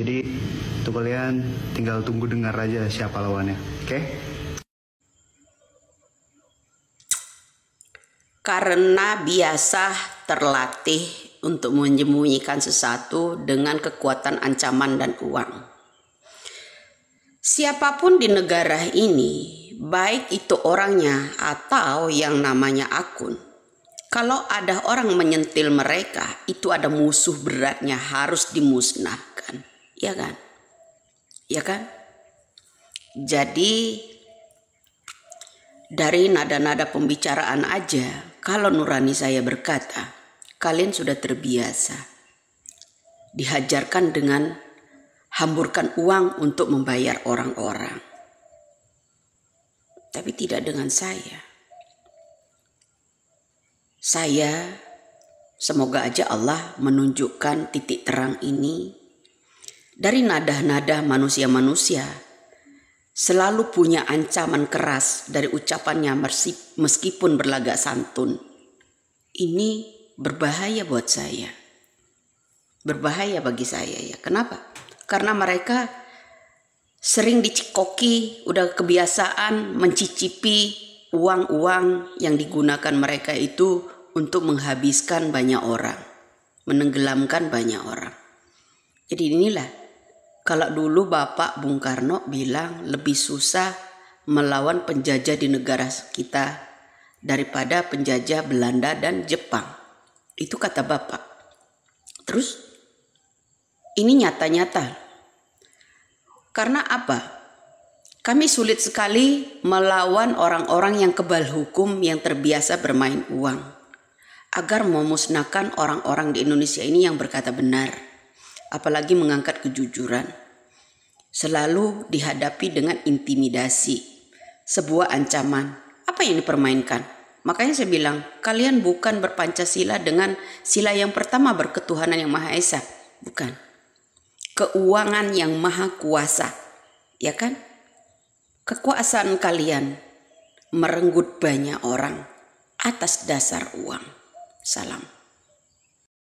Jadi untuk kalian tinggal tunggu dengar aja siapa lawannya. Oke? Okay? Karena biasa terlatih untuk menyembunyikan sesuatu dengan kekuatan ancaman dan uang. Siapapun di negara ini, baik itu orangnya atau yang namanya akun, kalau ada orang menyentil mereka, itu ada musuh beratnya harus dimusnah. Ya kan? Ya kan? Jadi dari nada-nada pembicaraan aja kalau nurani saya berkata, kalian sudah terbiasa dihajarkan dengan hamburkan uang untuk membayar orang-orang. Tapi tidak dengan saya. Saya semoga aja Allah menunjukkan titik terang ini dari nada-nada manusia-manusia selalu punya ancaman keras dari ucapannya meskipun berlagak santun. Ini berbahaya buat saya. Berbahaya bagi saya ya. Kenapa? Karena mereka sering dicikoki, udah kebiasaan mencicipi uang-uang yang digunakan mereka itu untuk menghabiskan banyak orang, menenggelamkan banyak orang. Jadi inilah kalau dulu Bapak Bung Karno bilang lebih susah melawan penjajah di negara kita daripada penjajah Belanda dan Jepang. Itu kata Bapak. Terus ini nyata-nyata. Karena apa? Kami sulit sekali melawan orang-orang yang kebal hukum yang terbiasa bermain uang agar memusnahkan orang-orang di Indonesia ini yang berkata benar apalagi mengangkat kejujuran, selalu dihadapi dengan intimidasi, sebuah ancaman. Apa yang dipermainkan? Makanya saya bilang, kalian bukan berpancasila dengan sila yang pertama berketuhanan yang Maha Esa. Bukan. Keuangan yang Maha Kuasa. Ya kan? Kekuasaan kalian merenggut banyak orang atas dasar uang. Salam.